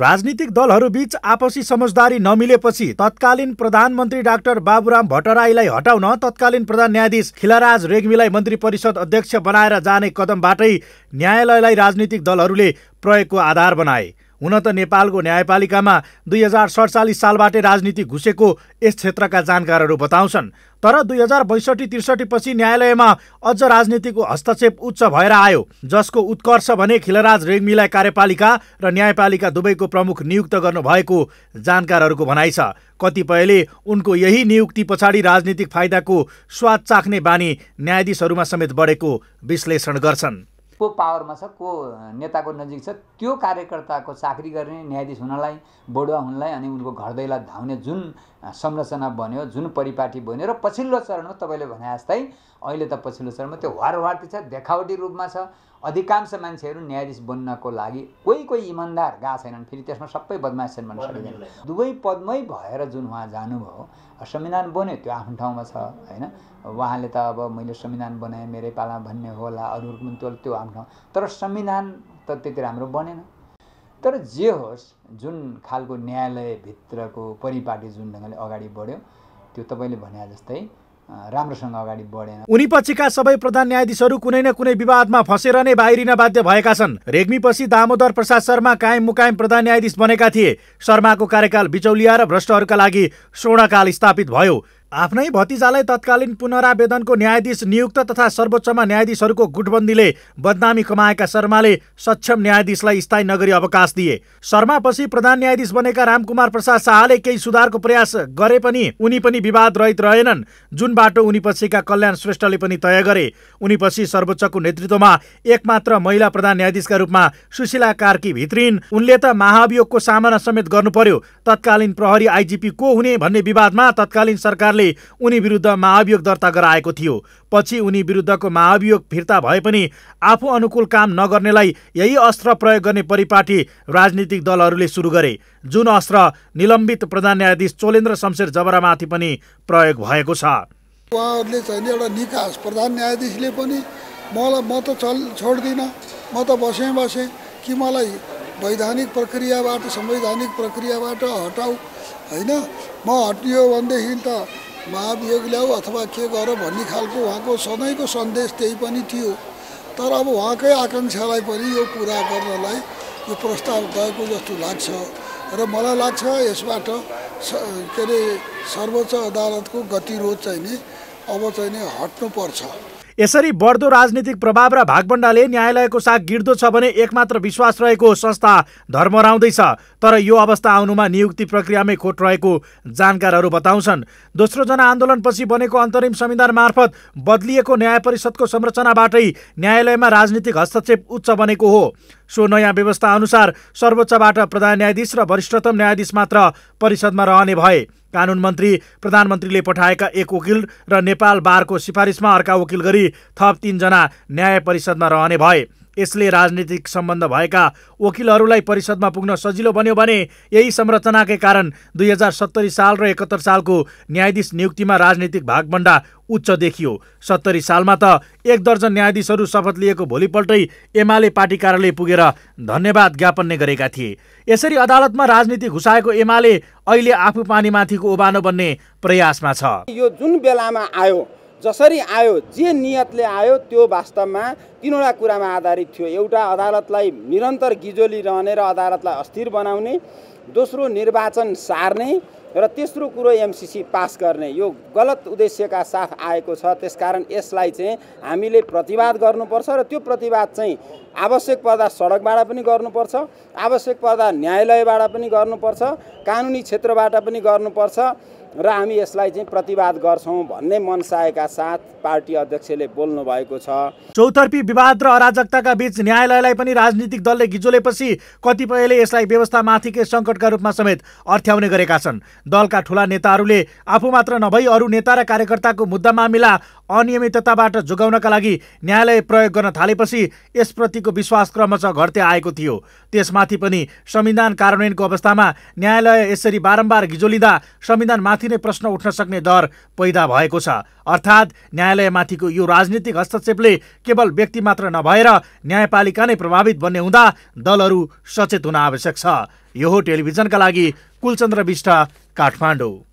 राजनीतिक दलहरूबीच आपसी समझदारी नमिलेपछि तत्कालीन प्रधानमन्त्री डाक्टर बाबुराम भट्टराईलाई हटाउन तत्कालीन प्रधान न्यायाधीश खिलाराज रेग्मीलाई मन्त्री परिषद अध्यक्ष बनाएर जाने कदमबाटै न्यायालयलाई राजनीतिक दलहरूले प्रयोगको आधार बनाए हुन त नेपालको न्यायपालिकामा दुई हजार सडचालिस सालबाटै राजनीति घुसेको यस क्षेत्रका जानकारहरू बताउँछन् तर दुई हजार बैसठी त्रिसठी पछि न्यायालयमा अझ राजनीतिको हस्तक्षेप उच्च भएर आयो जसको उत्कर्ष भने खिलराज रेग्मीलाई कार्यपालिका र न्यायपालिका दुवैको प्रमुख नियुक्त गर्नुभएको जानकारहरूको भनाइ छ कतिपयले उनको यही नियुक्ति पछाडि राजनीतिक फाइदाको स्वाद चाख्ने बानी न्यायाधीशहरूमा समेत बढेको विश्लेषण गर्छन् को पावरमा छ को नेताको नजिक छ त्यो कार्यकर्ताको चाकरी गर्ने न्यायाधीश हुनलाई बडुवा हुनलाई अनि उनको घर दैला धाउने जुन संरचना बन्यो जुन परिपाटी बन्यो र पछिल्लो चरणमा तपाईँले भने जस्तै अहिले त पछिल्लो चरणमा त्यो हरवार्ती छ देखावटी रूपमा छ अधिकांश मान्छेहरू न्यायाधीश बन्नको लागि कोही कोही इमान्दार गएको छैनन् फेरि त्यसमा सबै बदमाश भन्नु सकिँदैन दुवै पदमै भएर जुन उहाँ जानुभयो संविधान बन्यो त्यो आफ्नो ठाउँमा छ होइन उहाँले त अब मैले संविधान बनाएँ मेरै पालामा भन्ने होला अरूहरूको पनि त्यो त्यो आफ्नो ठाउँ तर संविधान त त्यति राम्रो बनेन तर जे होस् जुन खालको न्यायालयभित्रको परिपाटी जुन ढङ्गले अगाडि बढ्यो त्यो तपाईँले भने जस्तै राम्रोसँग अगाडि बढेन उनी पछिका सबै प्रधान न्यायाधीशहरू कुनै न कुनै विवादमा फँसेर नै बाहिरिन बाध्य भएका छन् रेग्मीपछि दामोदर प्रसाद शर्मा कायम मुकायम प्रधान न्यायाधीश बनेका थिए शर्माको कार्यकाल बिचौलिया र भ्रष्टहरूका लागि स्वर्णकाल स्थापित भयो आफ्नै भतिजालाई तत्कालीन पुनरावेदनको न्यायाधीश नियुक्त तथा सर्वोच्चमा न्यायाधीशहरूको गुटबन्दीले बदनामी कमाएका शर्माले सक्षम न्यायाधीशलाई स्थायी नगरी अवकाश दिए शर्मापछि प्रधान न्यायाधीश बनेका रामकुमार प्रसाद शाहले केही सुधारको प्रयास गरे पनि उनी पनि विवाद रहित रहेनन् जुन बाटो उनी पछिका कल्याण श्रेष्ठले पनि तय गरे उनी पछि सर्वोच्चको नेतृत्वमा एकमात्र महिला प्रधान न्यायाधीशका रूपमा सुशीला कार्की भित्रिन् उनले त महाभियोगको सामना समेत गर्नु पर्यो तत्कालीन प्रहरी आइजिपी को हुने भन्ने विवादमा तत्कालीन सरकारले कारणले उनी विरुद्ध महाभियोग दर्ता गराएको थियो पछि उनी विरुद्धको महाभियोग फिर्ता भए पनि आफू अनुकूल काम नगर्नेलाई यही अस्त्र प्रयोग गर्ने परिपाटी राजनीतिक दलहरूले सुरु गरे जुन अस्त्र निलम्बित प्रधान न्यायाधीश चोलेन्द्र शमशेर जबरामाथि पनि प्रयोग भएको छ उहाँहरूले चाहिँ एउटा निकास प्रधान न्यायाधीशले पनि मलाई म त चल छोड्दिनँ म त बसेँ बसेँ कि मलाई वैधानिक प्रक्रियाबाट संवैधानिक प्रक्रियाबाट हटाऊ होइन म हटियो भनेदेखि त महाभियोग ल्याऊ अथवा के गर भन्ने खालको उहाँको सधैँको सन्देश त्यही पनि थियो तर अब उहाँकै आकाङ्क्षालाई पनि यो पुरा गर्नलाई यो प्रस्ताव गएको जस्तो लाग्छ र मलाई लाग्छ यसबाट के अरे सर्वोच्च अदालतको गतिरोध चाहिँ नि अब चाहिँ नि हट्नुपर्छ यसरी बढ्दो राजनीतिक प्रभाव र भागभण्डाले न्यायालयको साग गिर्दो छ भने एकमात्र विश्वास रहेको संस्था धर्मराउँदैछ तर यो अवस्था आउनुमा नियुक्ति प्रक्रियामै खोट रहेको जानकारहरू बताउँछन् दोस्रो जनआन्दोलनपछि बनेको अन्तरिम संविधान मार्फत बदलिएको न्याय परिषदको संरचनाबाटै न्यायालयमा राजनीतिक हस्तक्षेप उच्च बनेको हो सो नयाँ व्यवस्था अनुसार सर्वोच्चबाट प्रधान न्यायाधीश र वरिष्ठतम न्यायाधीश मात्र परिषदमा रहने भए कानुन मन्त्री प्रधानमन्त्रीले पठाएका एक वकिल र नेपाल बारको सिफारिसमा अर्का वकिल गरी थप तिनजना न्याय परिषदमा रहने भए यसले राजनीतिक सम्बन्ध भएका वकिलहरूलाई परिषदमा पुग्न सजिलो बन्यो भने यही संरचनाकै कारण दुई हजार सत्तरी साल र एकहत्तर सालको न्यायाधीश नियुक्तिमा राजनीतिक भागभन्डा उच्च देखियो सत्तरी सालमा त एक दर्जन न्यायाधीशहरू शपथ लिएको भोलिपल्टै एमाले पार्टी कार्यालय पुगेर धन्यवाद ज्ञापन नै गरेका थिए यसरी अदालतमा राजनीति घुसाएको एमाले अहिले आफू पानीमाथिको ओबानो बन्ने प्रयासमा छ यो जुन बेलामा आयो जसरी आयो जे नियतले आयो त्यो वास्तवमा तिनवटा कुरामा आधारित थियो एउटा अदालतलाई निरन्तर गिजोली रहने र अदालतलाई अस्थिर बनाउने दोस्रो निर्वाचन सार्ने र तेस्रो कुरो एमसिसी पास गर्ने यो गलत उद्देश्यका साथ आएको छ त्यसकारण यसलाई चाहिँ हामीले प्रतिवाद गर्नुपर्छ र त्यो प्रतिवाद चाहिँ आवश्यक पर्दा सडकबाट पनि गर्नुपर्छ आवश्यक पर्दा न्यायालयबाट पनि गर्नुपर्छ कानुनी क्षेत्रबाट पनि गर्नुपर्छ र हामी यसलाई चाहिँ प्रतिवाद गर्छौँ भन्ने मनसाएका साथ पार्टी अध्यक्षले बोल्नु भएको छ चौतर्फी विवाद र अराजकताका बिच न्यायालयलाई पनि राजनीतिक दलले गिजोलेपछि कतिपयले यसलाई व्यवस्थामाथिकै सङ्कटका रूपमा समेत अर्थ्याउने गरेका छन् दलका ठुला नेताहरूले आफू मात्र नभई अरू नेता र कार्यकर्ताको मुद्दा मामिला अनियमितताबाट जोगाउनका लागि न्यायालय प्रयोग गर्न थालेपछि यसप्रतिको विश्वास क्रमशः घट्दै आएको थियो त्यसमाथि पनि संविधान कार्यान्वयनको अवस्थामा न्यायालय यसरी बारम्बार घिजोलिँदा संविधानमाथि नै प्रश्न उठ्न सक्ने डर पैदा भएको छ अर्थात् न्यायालयमाथिको यो राजनीतिक हस्तक्षेपले केवल व्यक्ति मात्र नभएर न्यायपालिका नै प्रभावित बन्ने हुँदा दलहरू सचेत हुन आवश्यक छ यो हो टेलिभिजनका लागि कुलचन्द्र विष्ट काठमाडौँ